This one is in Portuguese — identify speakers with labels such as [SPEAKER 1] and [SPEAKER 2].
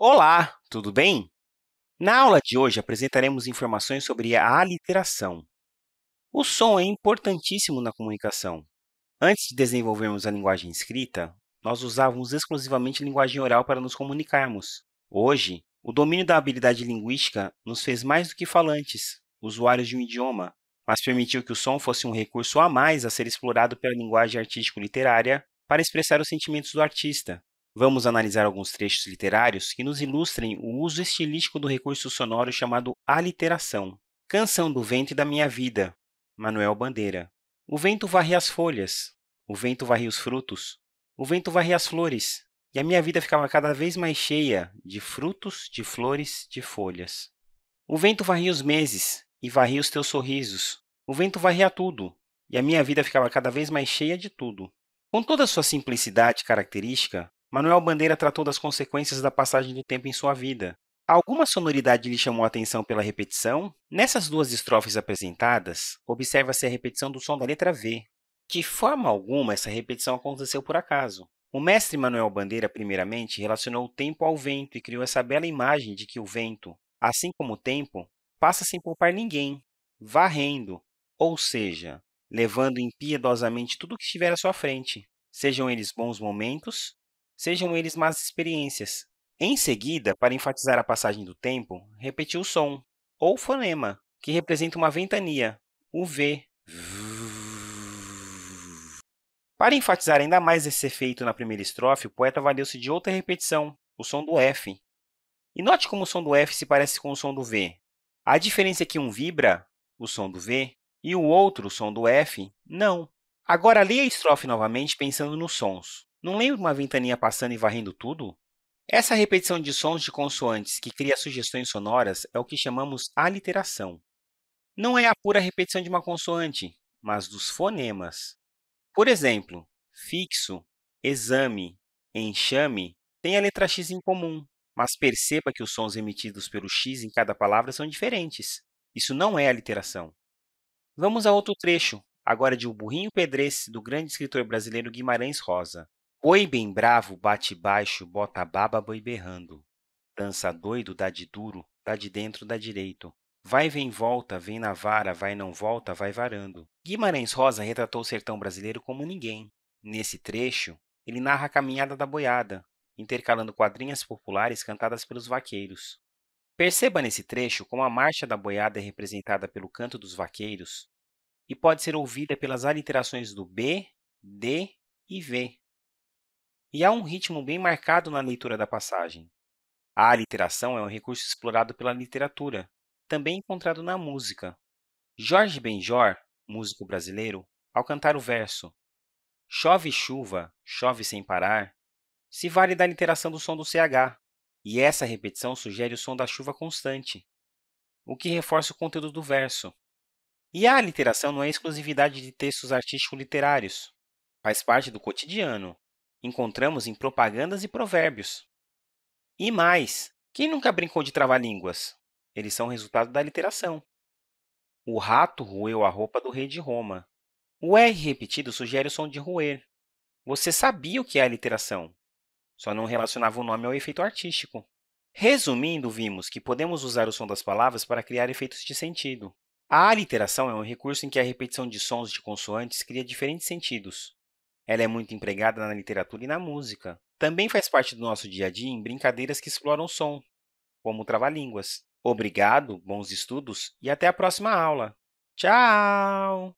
[SPEAKER 1] Olá, tudo bem? Na aula de hoje apresentaremos informações sobre a aliteração. O som é importantíssimo na comunicação. Antes de desenvolvermos a linguagem escrita, nós usávamos exclusivamente linguagem oral para nos comunicarmos. Hoje, o domínio da habilidade linguística nos fez mais do que falantes, usuários de um idioma, mas permitiu que o som fosse um recurso a mais a ser explorado pela linguagem artístico-literária para expressar os sentimentos do artista. Vamos analisar alguns trechos literários que nos ilustrem o uso estilístico do recurso sonoro chamado aliteração. Canção do Vento e da Minha Vida, Manuel Bandeira. O vento varre as folhas, o vento varre os frutos, o vento varre as flores, e a minha vida ficava cada vez mais cheia de frutos, de flores, de folhas. O vento varria os meses e varria os teus sorrisos. O vento varria tudo, e a minha vida ficava cada vez mais cheia de tudo. Com toda a sua simplicidade característica, Manuel Bandeira tratou das consequências da passagem do tempo em sua vida. Alguma sonoridade lhe chamou a atenção pela repetição? Nessas duas estrofes apresentadas, observa-se a repetição do som da letra V. De forma alguma, essa repetição aconteceu por acaso. O mestre Manuel Bandeira, primeiramente, relacionou o tempo ao vento e criou essa bela imagem de que o vento, assim como o tempo, passa sem poupar ninguém, varrendo, ou seja, levando impiedosamente tudo o que estiver à sua frente, sejam eles bons momentos sejam eles más experiências. Em seguida, para enfatizar a passagem do tempo, repetiu o som, ou fonema, que representa uma ventania, o V. Para enfatizar ainda mais esse efeito na primeira estrofe, o poeta valeu-se de outra repetição, o som do F. E note como o som do F se parece com o som do V. A diferença é que um vibra, o som do V, e o outro, o som do F, não. Agora, leia a estrofe novamente pensando nos sons. Não lembra uma ventania passando e varrendo tudo? Essa repetição de sons de consoantes que cria sugestões sonoras é o que chamamos aliteração. Não é a pura repetição de uma consoante, mas dos fonemas. Por exemplo, fixo, exame, enxame têm a letra x em comum, mas perceba que os sons emitidos pelo x em cada palavra são diferentes. Isso não é aliteração. Vamos a outro trecho, agora de O Burrinho Pedresse, do grande escritor brasileiro Guimarães Rosa. Oi bem bravo, bate baixo, bota baba boi berrando. Dança doido, dá de duro, dá de dentro, dá direito. Vai, vem, volta, vem na vara, vai, não volta, vai varando. Guimarães Rosa retratou o sertão brasileiro como ninguém. Nesse trecho, ele narra a caminhada da boiada, intercalando quadrinhas populares cantadas pelos vaqueiros. Perceba nesse trecho como a marcha da boiada é representada pelo canto dos vaqueiros e pode ser ouvida pelas aliterações do B, D e V e há um ritmo bem marcado na leitura da passagem. A aliteração é um recurso explorado pela literatura, também encontrado na música. Jorge Benjor, músico brasileiro, ao cantar o verso Chove chuva, chove sem parar, se vale da literação do som do CH, e essa repetição sugere o som da chuva constante, o que reforça o conteúdo do verso. E a aliteração não é exclusividade de textos artístico-literários. Faz parte do cotidiano, encontramos em propagandas e provérbios. E mais, quem nunca brincou de travar línguas Eles são resultado da literação. O rato roeu a roupa do rei de Roma. O R repetido sugere o som de roer. Você sabia o que é a literação, só não relacionava o nome ao efeito artístico. Resumindo, vimos que podemos usar o som das palavras para criar efeitos de sentido. A aliteração é um recurso em que a repetição de sons de consoantes cria diferentes sentidos. Ela é muito empregada na literatura e na música. Também faz parte do nosso dia a dia em brincadeiras que exploram o som, como o trava-línguas. Obrigado, bons estudos e até a próxima aula. Tchau!